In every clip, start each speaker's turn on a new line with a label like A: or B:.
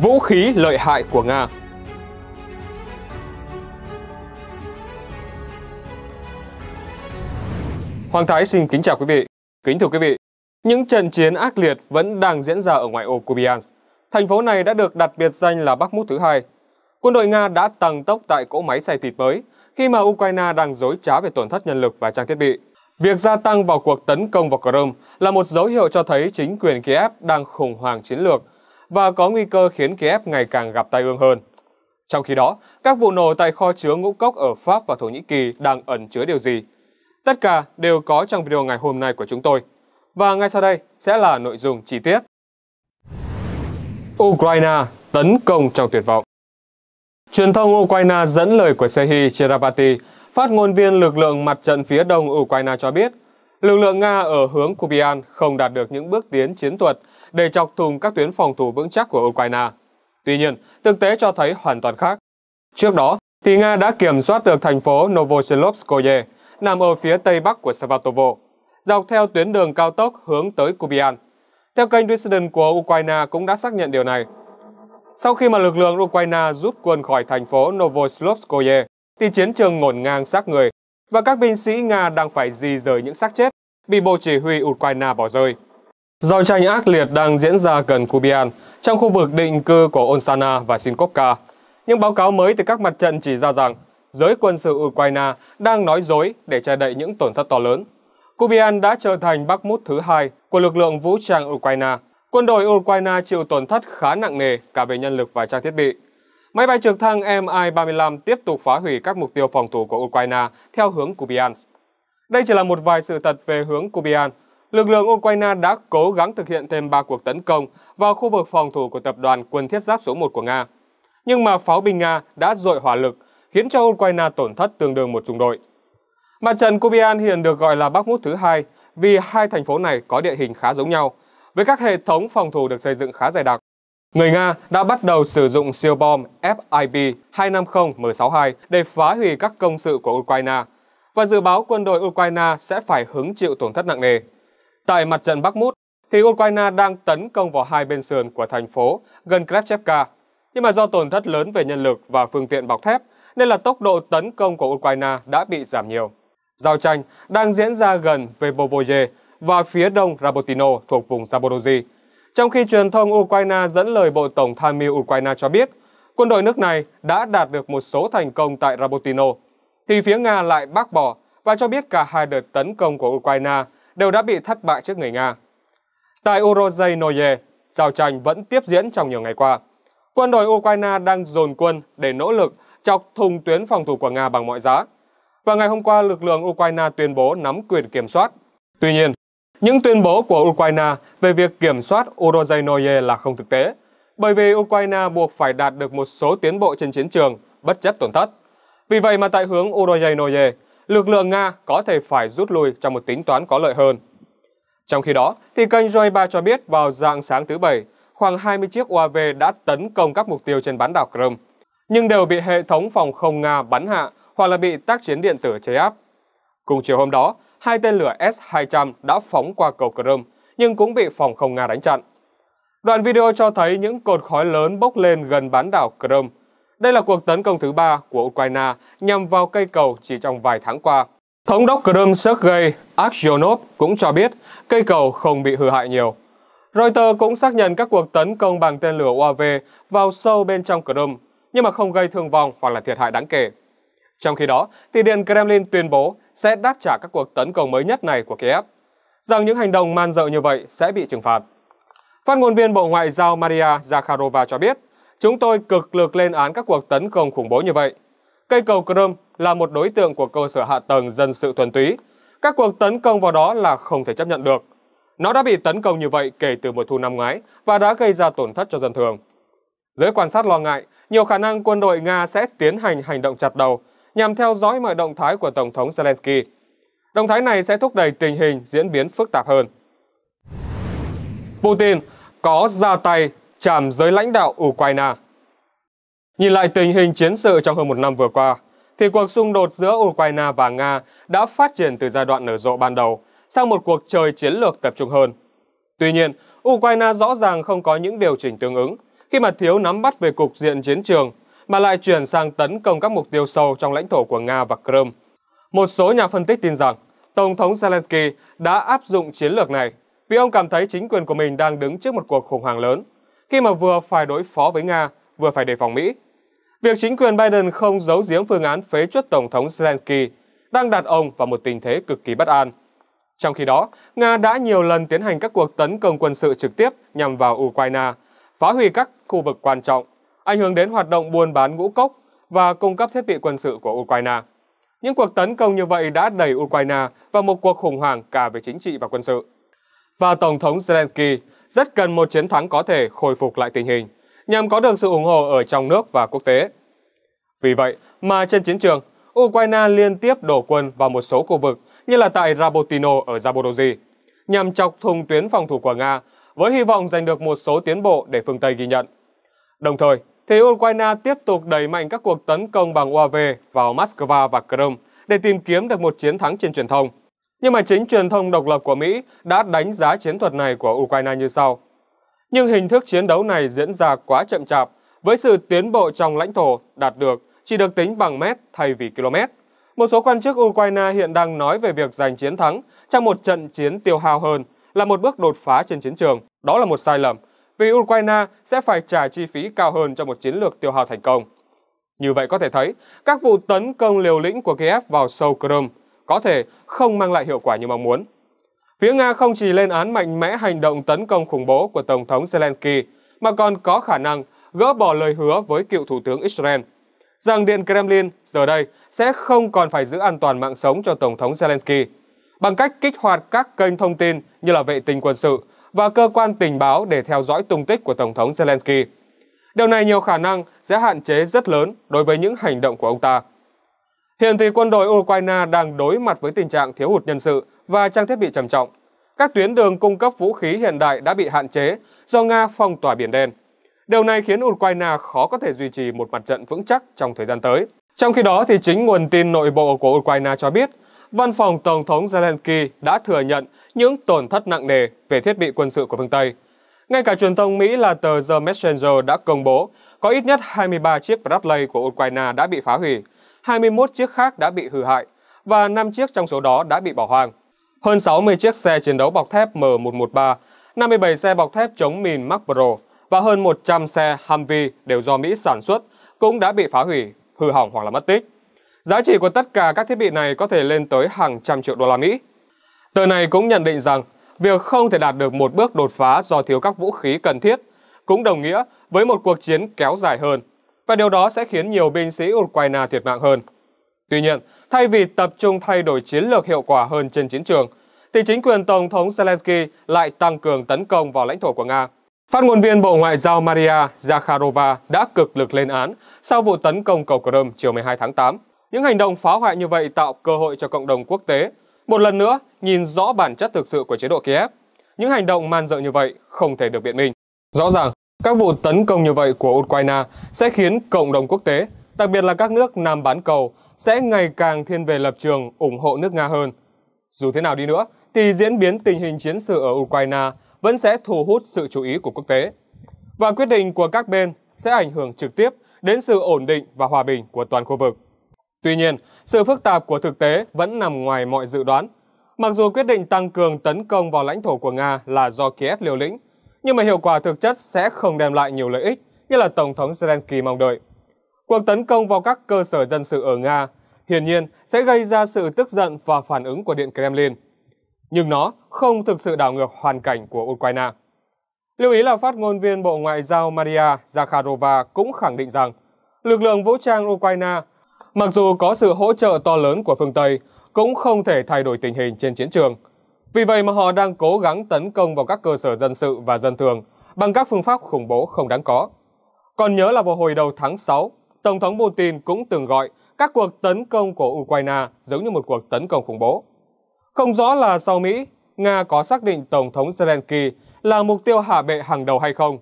A: Vũ khí lợi hại của Nga Hoàng Thái xin kính chào quý vị. Kính thưa quý vị, những trận chiến ác liệt vẫn đang diễn ra ở ngoại ô Kupiansk. Thành phố này đã được đặt biệt danh là Bắc Mút thứ hai. Quân đội Nga đã tăng tốc tại cỗ máy xay thịt mới khi mà Ukraine đang dối trá về tổn thất nhân lực và trang thiết bị. Việc gia tăng vào cuộc tấn công vào Crimea là một dấu hiệu cho thấy chính quyền Kiev đang khủng hoảng chiến lược và có nguy cơ khiến Kiev ngày càng gặp tai ương hơn. Trong khi đó, các vụ nổ tại kho chứa ngũ cốc ở Pháp và Thổ Nhĩ Kỳ đang ẩn chứa điều gì? Tất cả đều có trong video ngày hôm nay của chúng tôi. Và ngay sau đây sẽ là nội dung chi tiết. Ukraine tấn công trong tuyệt vọng Truyền thông Ukraine dẫn lời của Sehi Cherapati, phát ngôn viên lực lượng mặt trận phía đông Ukraine cho biết, lực lượng Nga ở hướng Kubian không đạt được những bước tiến chiến thuật để chọc thùng các tuyến phòng thủ vững chắc của Ukraine. Tuy nhiên, thực tế cho thấy hoàn toàn khác. Trước đó, thì Nga đã kiểm soát được thành phố Novoselovskoye, nằm ở phía tây bắc của Svatovo, dọc theo tuyến đường cao tốc hướng tới Kubian. Theo kênh Resident của Ukraine cũng đã xác nhận điều này. Sau khi mà lực lượng Ukraine rút quân khỏi thành phố Novoselovskoye, thì chiến trường ngổn ngang xác người và các binh sĩ Nga đang phải di rời những xác chết bị bộ chỉ huy Ukraine bỏ rơi. Giao tranh ác liệt đang diễn ra gần Kubian, trong khu vực định cư của Onsana và Sinkovka. Những báo cáo mới từ các mặt trận chỉ ra rằng giới quân sự Ukraine đang nói dối để che đậy những tổn thất to lớn. Kubian đã trở thành bắc mút thứ hai của lực lượng vũ trang Ukraine. Quân đội Ukraine chịu tổn thất khá nặng nề cả về nhân lực và trang thiết bị. Máy bay trực thăng Mi-35 tiếp tục phá hủy các mục tiêu phòng thủ của Ukraine theo hướng Kubiansk. Đây chỉ là một vài sự thật về hướng Kubiansk lực lượng Ukraine đã cố gắng thực hiện thêm 3 cuộc tấn công vào khu vực phòng thủ của tập đoàn quân thiết giáp số 1 của Nga. Nhưng mà pháo binh Nga đã dội hỏa lực, khiến cho Ukraine tổn thất tương đương một trung đội. Mặt trận Kubian hiện được gọi là Bắc Mút thứ hai vì hai thành phố này có địa hình khá giống nhau, với các hệ thống phòng thủ được xây dựng khá dày đặc. Người Nga đã bắt đầu sử dụng siêu bom FIB 250M62 để phá hủy các công sự của Ukraine và dự báo quân đội Ukraine sẽ phải hứng chịu tổn thất nặng nề. Tại mặt trận Bắc Mút, thì Ukraine đang tấn công vào hai bên sườn của thành phố gần Klepchevka. Nhưng mà do tổn thất lớn về nhân lực và phương tiện bọc thép, nên là tốc độ tấn công của Ukraine đã bị giảm nhiều. Giao tranh đang diễn ra gần Vebovoye và phía đông Rabotino thuộc vùng Zaporozhye. Trong khi truyền thông Ukraine dẫn lời Bộ Tổng Tham mưu Ukraine cho biết, quân đội nước này đã đạt được một số thành công tại Rabotino, thì phía Nga lại bác bỏ và cho biết cả hai đợt tấn công của Ukraine đều đã bị thất bại trước người Nga. Tại Urozhainoye, giao tranh vẫn tiếp diễn trong nhiều ngày qua. Quân đội Ukraine đang dồn quân để nỗ lực chọc thùng tuyến phòng thủ của Nga bằng mọi giá. Và ngày hôm qua, lực lượng Ukraine tuyên bố nắm quyền kiểm soát. Tuy nhiên, những tuyên bố của Ukraine về việc kiểm soát Urozhainoye là không thực tế, bởi vì Ukraine buộc phải đạt được một số tiến bộ trên chiến trường bất chấp tổn thất. Vì vậy mà tại hướng Urozhainoye, lực lượng Nga có thể phải rút lui trong một tính toán có lợi hơn. Trong khi đó, thì kênh Roi3 cho biết vào dạng sáng thứ Bảy, khoảng 20 chiếc UAV đã tấn công các mục tiêu trên bán đảo Crimea, nhưng đều bị hệ thống phòng không Nga bắn hạ hoặc là bị tác chiến điện tử chế áp. Cùng chiều hôm đó, hai tên lửa S-200 đã phóng qua cầu Crimea, nhưng cũng bị phòng không Nga đánh chặn. Đoạn video cho thấy những cột khói lớn bốc lên gần bán đảo Crimea đây là cuộc tấn công thứ ba của Ukraine nhằm vào cây cầu chỉ trong vài tháng qua. Thống đốc Crimea Sergei Aksyonov cũng cho biết cây cầu không bị hư hại nhiều. Reuters cũng xác nhận các cuộc tấn công bằng tên lửa UAV vào sâu bên trong Crimea, nhưng mà không gây thương vong hoặc là thiệt hại đáng kể. Trong khi đó, Thị điện Kremlin tuyên bố sẽ đáp trả các cuộc tấn công mới nhất này của Kiev, rằng những hành động man dợ như vậy sẽ bị trừng phạt. Phát ngôn viên Bộ Ngoại giao Maria Zakharova cho biết, Chúng tôi cực lực lên án các cuộc tấn công khủng bố như vậy. Cây cầu Crimea là một đối tượng của cơ sở hạ tầng dân sự thuần túy. Các cuộc tấn công vào đó là không thể chấp nhận được. Nó đã bị tấn công như vậy kể từ mùa thu năm ngoái và đã gây ra tổn thất cho dân thường. Giới quan sát lo ngại, nhiều khả năng quân đội Nga sẽ tiến hành hành động chặt đầu nhằm theo dõi mọi động thái của Tổng thống Zelensky. Động thái này sẽ thúc đẩy tình hình diễn biến phức tạp hơn. Putin có ra tay chạm giới lãnh đạo Ukraine. Nhìn lại tình hình chiến sự trong hơn một năm vừa qua, thì cuộc xung đột giữa Ukraine và Nga đã phát triển từ giai đoạn nở rộ ban đầu sang một cuộc chơi chiến lược tập trung hơn. Tuy nhiên, Ukraine rõ ràng không có những điều chỉnh tương ứng khi mà thiếu nắm bắt về cục diện chiến trường mà lại chuyển sang tấn công các mục tiêu sâu trong lãnh thổ của Nga và Crimea. Một số nhà phân tích tin rằng Tổng thống Zelensky đã áp dụng chiến lược này vì ông cảm thấy chính quyền của mình đang đứng trước một cuộc khủng hoảng lớn khi mà vừa phải đối phó với Nga, vừa phải đề phòng Mỹ. Việc chính quyền Biden không giấu giếm phương án phế chuất Tổng thống Zelensky đang đặt ông vào một tình thế cực kỳ bất an. Trong khi đó, Nga đã nhiều lần tiến hành các cuộc tấn công quân sự trực tiếp nhằm vào Ukraine, phá hủy các khu vực quan trọng, ảnh hưởng đến hoạt động buôn bán ngũ cốc và cung cấp thiết bị quân sự của Ukraine. Những cuộc tấn công như vậy đã đẩy Ukraine vào một cuộc khủng hoảng cả về chính trị và quân sự. Và Tổng thống Zelensky rất cần một chiến thắng có thể khôi phục lại tình hình, nhằm có được sự ủng hộ ở trong nước và quốc tế. Vì vậy mà trên chiến trường, Ukraine liên tiếp đổ quân vào một số khu vực như là tại Rabotino ở Zaporozhye, nhằm chọc thùng tuyến phòng thủ của Nga với hy vọng giành được một số tiến bộ để phương Tây ghi nhận. Đồng thời, thì Ukraine tiếp tục đẩy mạnh các cuộc tấn công bằng UAV vào Moscow và Crimea để tìm kiếm được một chiến thắng trên truyền thông. Nhưng mà chính truyền thông độc lập của Mỹ đã đánh giá chiến thuật này của Ukraine như sau. Nhưng hình thức chiến đấu này diễn ra quá chậm chạp, với sự tiến bộ trong lãnh thổ đạt được chỉ được tính bằng mét thay vì km. Một số quan chức Ukraine hiện đang nói về việc giành chiến thắng trong một trận chiến tiêu hao hơn là một bước đột phá trên chiến trường. Đó là một sai lầm, vì Ukraine sẽ phải trả chi phí cao hơn cho một chiến lược tiêu hao thành công. Như vậy có thể thấy, các vụ tấn công liều lĩnh của Kiev vào sâu Crimea có thể không mang lại hiệu quả như mong muốn. Phía Nga không chỉ lên án mạnh mẽ hành động tấn công khủng bố của Tổng thống Zelensky, mà còn có khả năng gỡ bỏ lời hứa với cựu Thủ tướng Israel rằng Điện Kremlin giờ đây sẽ không còn phải giữ an toàn mạng sống cho Tổng thống Zelensky bằng cách kích hoạt các kênh thông tin như là vệ tinh quân sự và cơ quan tình báo để theo dõi tung tích của Tổng thống Zelensky. Điều này nhiều khả năng sẽ hạn chế rất lớn đối với những hành động của ông ta. Hiện thì quân đội Ukraine đang đối mặt với tình trạng thiếu hụt nhân sự và trang thiết bị trầm trọng. Các tuyến đường cung cấp vũ khí hiện đại đã bị hạn chế do Nga phong tỏa Biển Đen. Điều này khiến Ukraine khó có thể duy trì một mặt trận vững chắc trong thời gian tới. Trong khi đó, thì chính nguồn tin nội bộ của Ukraine cho biết, văn phòng Tổng thống Zelensky đã thừa nhận những tổn thất nặng nề về thiết bị quân sự của phương Tây. Ngay cả truyền thông Mỹ là tờ The Messenger đã công bố có ít nhất 23 chiếc Bradley của Ukraine đã bị phá hủy 21 chiếc khác đã bị hư hại và 5 chiếc trong số đó đã bị bỏ hoang. Hơn 60 chiếc xe chiến đấu bọc thép M113, 57 xe bọc thép chống mìn Mark Pro và hơn 100 xe Humvee đều do Mỹ sản xuất cũng đã bị phá hủy, hư hỏng hoặc là mất tích. Giá trị của tất cả các thiết bị này có thể lên tới hàng trăm triệu đô la Mỹ. Tờ này cũng nhận định rằng việc không thể đạt được một bước đột phá do thiếu các vũ khí cần thiết cũng đồng nghĩa với một cuộc chiến kéo dài hơn và điều đó sẽ khiến nhiều binh sĩ Ukraine thiệt mạng hơn. Tuy nhiên, thay vì tập trung thay đổi chiến lược hiệu quả hơn trên chiến trường, thì chính quyền Tổng thống Zelensky lại tăng cường tấn công vào lãnh thổ của Nga. Phát ngôn viên Bộ Ngoại giao Maria Zakharova đã cực lực lên án sau vụ tấn công cầu Crimea chiều 12 tháng 8. Những hành động phá hoại như vậy tạo cơ hội cho cộng đồng quốc tế một lần nữa nhìn rõ bản chất thực sự của chế độ Kiev. Những hành động man dợ như vậy không thể được biện minh. Rõ ràng, các vụ tấn công như vậy của Ukraine sẽ khiến cộng đồng quốc tế, đặc biệt là các nước Nam bán cầu, sẽ ngày càng thiên về lập trường ủng hộ nước Nga hơn. Dù thế nào đi nữa, thì diễn biến tình hình chiến sự ở Ukraine vẫn sẽ thu hút sự chú ý của quốc tế. Và quyết định của các bên sẽ ảnh hưởng trực tiếp đến sự ổn định và hòa bình của toàn khu vực. Tuy nhiên, sự phức tạp của thực tế vẫn nằm ngoài mọi dự đoán. Mặc dù quyết định tăng cường tấn công vào lãnh thổ của Nga là do Kiev liều lĩnh, nhưng mà hiệu quả thực chất sẽ không đem lại nhiều lợi ích như là Tổng thống Zelensky mong đợi. Cuộc tấn công vào các cơ sở dân sự ở Nga hiển nhiên sẽ gây ra sự tức giận và phản ứng của Điện Kremlin. Nhưng nó không thực sự đảo ngược hoàn cảnh của Ukraine. Lưu ý là phát ngôn viên Bộ Ngoại giao Maria Zakharova cũng khẳng định rằng lực lượng vũ trang Ukraine, mặc dù có sự hỗ trợ to lớn của phương Tây, cũng không thể thay đổi tình hình trên chiến trường – vì vậy mà họ đang cố gắng tấn công vào các cơ sở dân sự và dân thường bằng các phương pháp khủng bố không đáng có. Còn nhớ là vào hồi đầu tháng 6, Tổng thống Putin cũng từng gọi các cuộc tấn công của Ukraine giống như một cuộc tấn công khủng bố. Không rõ là sau Mỹ, Nga có xác định Tổng thống Zelensky là mục tiêu hạ bệ hàng đầu hay không.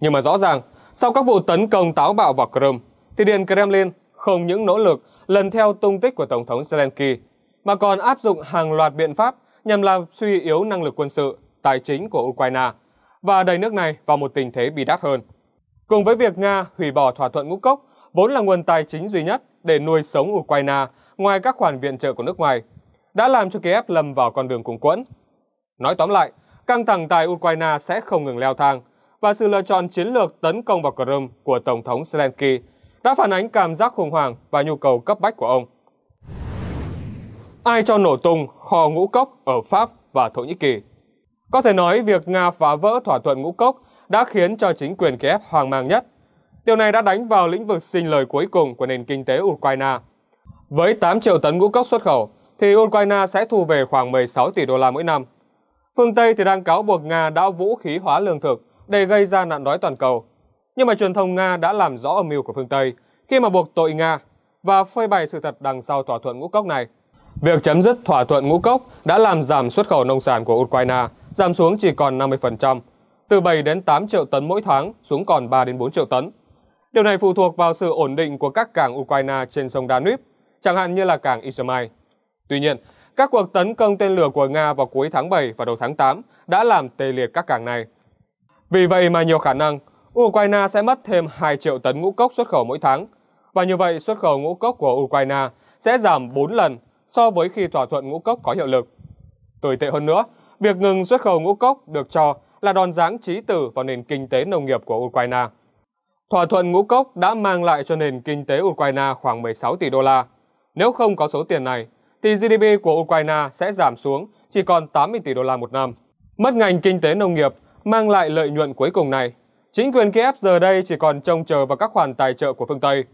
A: Nhưng mà rõ ràng, sau các vụ tấn công táo bạo vào Crimea, thì Điện Kremlin không những nỗ lực lần theo tung tích của Tổng thống Zelensky, mà còn áp dụng hàng loạt biện pháp nhằm làm suy yếu năng lực quân sự, tài chính của Ukraine và đẩy nước này vào một tình thế bị đắt hơn. Cùng với việc Nga hủy bỏ thỏa thuận ngũ cốc, vốn là nguồn tài chính duy nhất để nuôi sống Ukraine ngoài các khoản viện trợ của nước ngoài, đã làm cho Kiev lầm vào con đường cùng quẫn. Nói tóm lại, căng thẳng tại Ukraine sẽ không ngừng leo thang và sự lựa chọn chiến lược tấn công vào Crimea của Tổng thống Zelensky đã phản ánh cảm giác khủng hoảng và nhu cầu cấp bách của ông ai cho nổ tung kho ngũ cốc ở Pháp và Thổ Nhĩ Kỳ. Có thể nói việc Nga phá vỡ thỏa thuận ngũ cốc đã khiến cho chính quyền Kiev hoang mang nhất. Điều này đã đánh vào lĩnh vực sinh lời cuối cùng của nền kinh tế Ukraine. Với 8 triệu tấn ngũ cốc xuất khẩu, thì Ukraine sẽ thu về khoảng 16 tỷ đô la mỗi năm. Phương Tây thì đang cáo buộc Nga đã vũ khí hóa lương thực để gây ra nạn đói toàn cầu. Nhưng mà truyền thông Nga đã làm rõ âm mưu của phương Tây khi mà buộc tội Nga và phơi bày sự thật đằng sau thỏa thuận ngũ cốc này. Việc chấm dứt thỏa thuận ngũ cốc đã làm giảm xuất khẩu nông sản của Ukraine, giảm xuống chỉ còn 50%, từ 7 đến 8 triệu tấn mỗi tháng xuống còn 3 đến 4 triệu tấn. Điều này phụ thuộc vào sự ổn định của các cảng Ukraine trên sông Danube, chẳng hạn như là cảng Izmail. Tuy nhiên, các cuộc tấn công tên lửa của Nga vào cuối tháng 7 và đầu tháng 8 đã làm tê liệt các cảng này. Vì vậy mà nhiều khả năng, Ukraine sẽ mất thêm 2 triệu tấn ngũ cốc xuất khẩu mỗi tháng. Và như vậy, xuất khẩu ngũ cốc của Ukraine sẽ giảm 4 lần so với khi thỏa thuận ngũ cốc có hiệu lực. Tồi tệ hơn nữa, việc ngừng xuất khẩu ngũ cốc được cho là đòn giáng trí tử vào nền kinh tế nông nghiệp của Ukraine. Thỏa thuận ngũ cốc đã mang lại cho nền kinh tế Ukraine khoảng 16 tỷ đô la. Nếu không có số tiền này, thì GDP của Ukraine sẽ giảm xuống chỉ còn 80 tỷ đô la một năm. Mất ngành kinh tế nông nghiệp mang lại lợi nhuận cuối cùng này. Chính quyền Kiev giờ đây chỉ còn trông chờ vào các khoản tài trợ của phương Tây.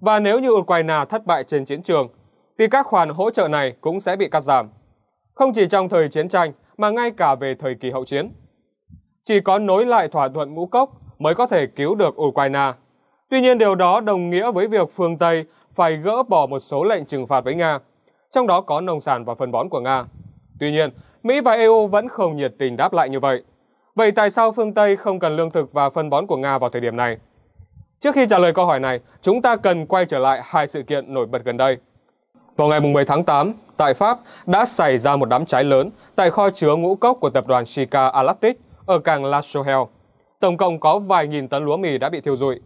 A: Và nếu như Ukraine thất bại trên chiến trường, thì các khoản hỗ trợ này cũng sẽ bị cắt giảm. Không chỉ trong thời chiến tranh mà ngay cả về thời kỳ hậu chiến. Chỉ có nối lại thỏa thuận ngũ cốc mới có thể cứu được Ukraine. Tuy nhiên điều đó đồng nghĩa với việc phương Tây phải gỡ bỏ một số lệnh trừng phạt với Nga, trong đó có nông sản và phân bón của Nga. Tuy nhiên, Mỹ và EU vẫn không nhiệt tình đáp lại như vậy. Vậy tại sao phương Tây không cần lương thực và phân bón của Nga vào thời điểm này? Trước khi trả lời câu hỏi này, chúng ta cần quay trở lại hai sự kiện nổi bật gần đây. Vào ngày 10 tháng 8, tại Pháp đã xảy ra một đám cháy lớn tại kho chứa ngũ cốc của tập đoàn Sika Atlantic ở cảng La Rochelle. Tổng cộng có vài nghìn tấn lúa mì đã bị thiêu rụi.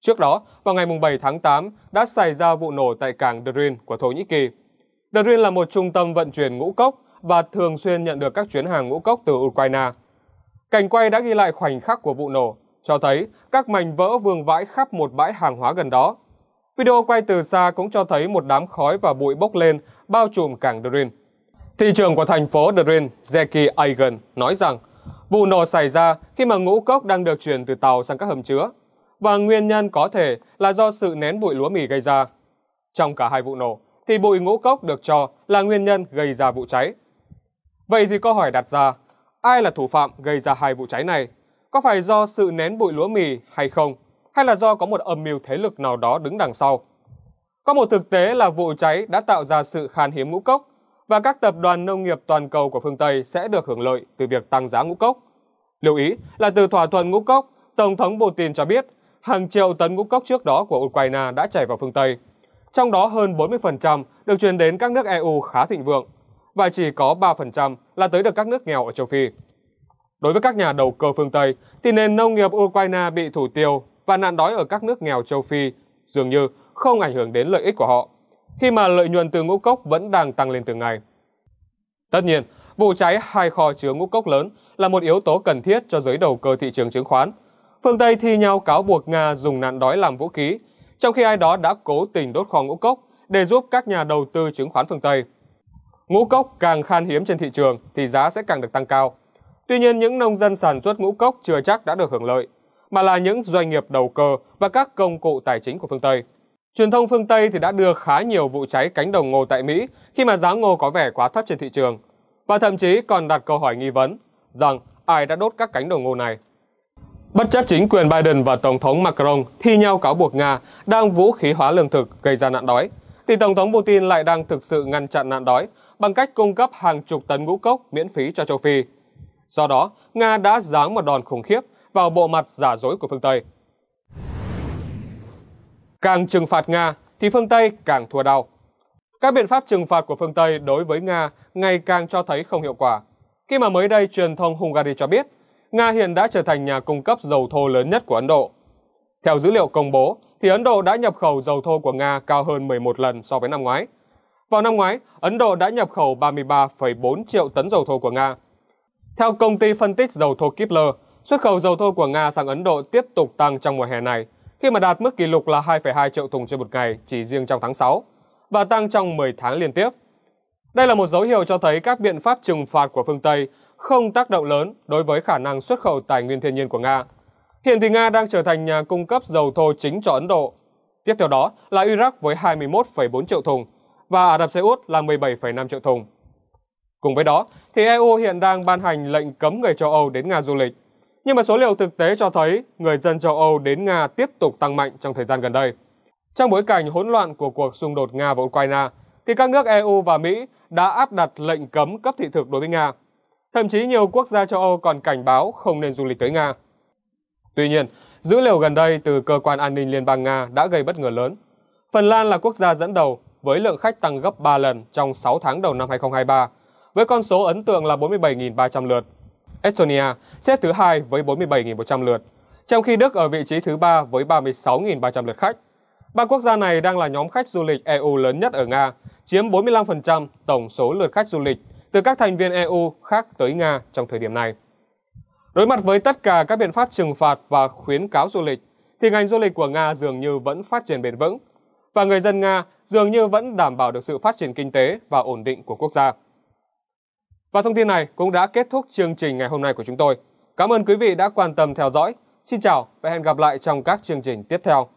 A: Trước đó, vào ngày 7 tháng 8, đã xảy ra vụ nổ tại cảng Drin của Thổ Nhĩ Kỳ. Drin là một trung tâm vận chuyển ngũ cốc và thường xuyên nhận được các chuyến hàng ngũ cốc từ Ukraine. Cảnh quay đã ghi lại khoảnh khắc của vụ nổ, cho thấy các mảnh vỡ vương vãi khắp một bãi hàng hóa gần đó Video quay từ xa cũng cho thấy một đám khói và bụi bốc lên bao trùm cảng Drin. Thị trường của thành phố Drin, Zeki Aigen, nói rằng vụ nổ xảy ra khi mà ngũ cốc đang được chuyển từ tàu sang các hầm chứa và nguyên nhân có thể là do sự nén bụi lúa mì gây ra. Trong cả hai vụ nổ, thì bụi ngũ cốc được cho là nguyên nhân gây ra vụ cháy. Vậy thì câu hỏi đặt ra, ai là thủ phạm gây ra hai vụ cháy này? Có phải do sự nén bụi lúa mì hay không? hay là do có một âm mưu thế lực nào đó đứng đằng sau. Có một thực tế là vụ cháy đã tạo ra sự khan hiếm ngũ cốc và các tập đoàn nông nghiệp toàn cầu của phương Tây sẽ được hưởng lợi từ việc tăng giá ngũ cốc. Lưu ý là từ thỏa thuận ngũ cốc, Tổng thống Putin cho biết hàng triệu tấn ngũ cốc trước đó của Ukraine đã chảy vào phương Tây. Trong đó hơn 40% được chuyển đến các nước EU khá thịnh vượng và chỉ có 3% là tới được các nước nghèo ở châu Phi. Đối với các nhà đầu cơ phương Tây, thì nền nông nghiệp Ukraine bị thủ tiêu và nạn đói ở các nước nghèo châu Phi dường như không ảnh hưởng đến lợi ích của họ, khi mà lợi nhuận từ ngũ cốc vẫn đang tăng lên từng ngày. Tất nhiên, vụ cháy hai kho chứa ngũ cốc lớn là một yếu tố cần thiết cho giới đầu cơ thị trường chứng khoán. Phương Tây thi nhau cáo buộc Nga dùng nạn đói làm vũ khí, trong khi ai đó đã cố tình đốt kho ngũ cốc để giúp các nhà đầu tư chứng khoán phương Tây. Ngũ cốc càng khan hiếm trên thị trường thì giá sẽ càng được tăng cao. Tuy nhiên, những nông dân sản xuất ngũ cốc chưa chắc đã được hưởng lợi mà là những doanh nghiệp đầu cơ và các công cụ tài chính của phương Tây. Truyền thông phương Tây thì đã đưa khá nhiều vụ cháy cánh đồng ngô tại Mỹ khi mà giá ngô có vẻ quá thấp trên thị trường và thậm chí còn đặt câu hỏi nghi vấn rằng ai đã đốt các cánh đồng ngô này. Bất chấp chính quyền Biden và Tổng thống Macron thi nhau cáo buộc Nga đang vũ khí hóa lương thực gây ra nạn đói, thì Tổng thống Putin lại đang thực sự ngăn chặn nạn đói bằng cách cung cấp hàng chục tấn ngũ cốc miễn phí cho châu Phi. Do đó, Nga đã giáng một đòn khủng khiếp vào bộ mặt giả dối của phương Tây. Càng trừng phạt Nga thì phương Tây càng thua đau. Các biện pháp trừng phạt của phương Tây đối với Nga ngày càng cho thấy không hiệu quả. Khi mà mới đây truyền thông Hungary cho biết, Nga hiện đã trở thành nhà cung cấp dầu thô lớn nhất của Ấn Độ. Theo dữ liệu công bố, thì Ấn Độ đã nhập khẩu dầu thô của Nga cao hơn 11 lần so với năm ngoái. Vào năm ngoái, Ấn Độ đã nhập khẩu 33,4 triệu tấn dầu thô của Nga. Theo công ty phân tích dầu thô Kipler, Xuất khẩu dầu thô của Nga sang Ấn Độ tiếp tục tăng trong mùa hè này, khi mà đạt mức kỷ lục là 2,2 triệu thùng trên một ngày chỉ riêng trong tháng 6 và tăng trong 10 tháng liên tiếp. Đây là một dấu hiệu cho thấy các biện pháp trừng phạt của phương Tây không tác động lớn đối với khả năng xuất khẩu tài nguyên thiên nhiên của Nga. Hiện thì Nga đang trở thành nhà cung cấp dầu thô chính cho Ấn Độ. Tiếp theo đó là Iraq với 21,4 triệu thùng và Ả Rập Xê Út là 17,5 triệu thùng. Cùng với đó, thì EU hiện đang ban hành lệnh cấm người châu Âu đến Nga du lịch nhưng mà số liệu thực tế cho thấy người dân châu Âu đến Nga tiếp tục tăng mạnh trong thời gian gần đây. Trong bối cảnh hỗn loạn của cuộc xung đột Nga và Ukraine, thì các nước EU và Mỹ đã áp đặt lệnh cấm cấp thị thực đối với Nga. Thậm chí nhiều quốc gia châu Âu còn cảnh báo không nên du lịch tới Nga. Tuy nhiên, dữ liệu gần đây từ Cơ quan An ninh Liên bang Nga đã gây bất ngờ lớn. Phần Lan là quốc gia dẫn đầu với lượng khách tăng gấp 3 lần trong 6 tháng đầu năm 2023, với con số ấn tượng là 47.300 lượt. Estonia xếp thứ hai với 47.100 lượt, trong khi Đức ở vị trí thứ ba với 36.300 lượt khách. Ba quốc gia này đang là nhóm khách du lịch EU lớn nhất ở Nga, chiếm 45% tổng số lượt khách du lịch từ các thành viên EU khác tới Nga trong thời điểm này. Đối mặt với tất cả các biện pháp trừng phạt và khuyến cáo du lịch, thì ngành du lịch của Nga dường như vẫn phát triển bền vững, và người dân Nga dường như vẫn đảm bảo được sự phát triển kinh tế và ổn định của quốc gia. Và thông tin này cũng đã kết thúc chương trình ngày hôm nay của chúng tôi. Cảm ơn quý vị đã quan tâm theo dõi. Xin chào và hẹn gặp lại trong các chương trình tiếp theo.